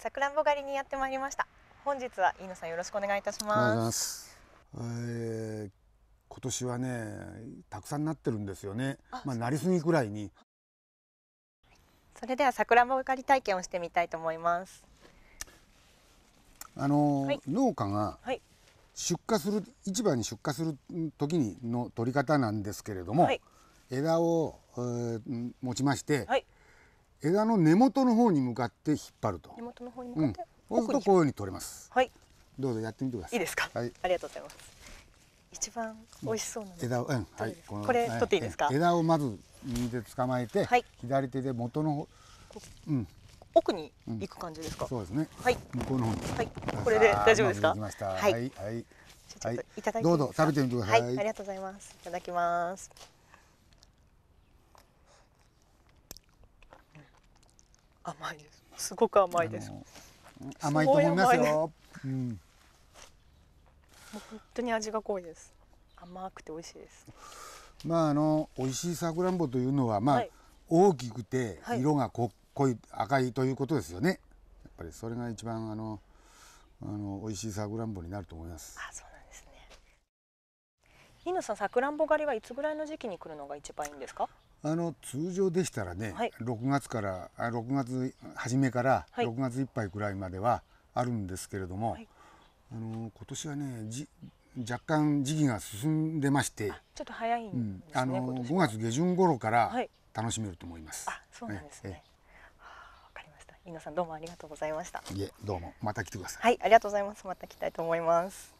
さくらんぼ狩りにやってまいりました本日は飯野さんよろしくお願いいたしますえー、今年はねたくさんなってるんですよねまあなりすぎくらいにそれではさくらんぼ狩り体験をしてみたいと思いますあの、はい、農家が出荷する、市場に出荷する時にの取り方なんですけれども、はい、枝を、えー、持ちまして、枝の根元の方に向かって引っ張ると元の方に向かって、うん、そうするとこういうに取れますはいどうぞやってみてくださいいいですか、はい、ありがとうございます一番美味しそうな枝を、うんはい、ここれ取っていいですか枝をまず右で捕まえて、はい、左手で元のうん奥に行く感じですか、うん、そうですねはい向こうの方にはいこれで大丈夫ですかはいはい、はい、ただどうぞ食べてみてください、はい、ありがとうございますいただきます甘いですすごく甘いです甘いと思いますよ、うん、本当に味が濃いです甘くて美味しいですまああの美味しいさくらんぼというのはまあ、はい、大きくて色が濃い赤いということですよねやっぱりそれが一番あのあの美味しいさくらんぼになると思いますあそう日野さんさくらんぼ狩りはいつぐらいの時期に来るのが一番いいんですかあの通常でしたらね、はい、月からあ6月初めから六月いっぱいぐらいまではあるんですけれども、はい、あの今年はねじ若干時期が進んでましてちょっと早い、ねうん、あの五月下旬頃から楽しめると思います。はい、あそうなんですね、ねはあ、かりました。皆さんどうもありがとうございました。いえどうもまた来てください。はいありがとうございます。また来たいと思います。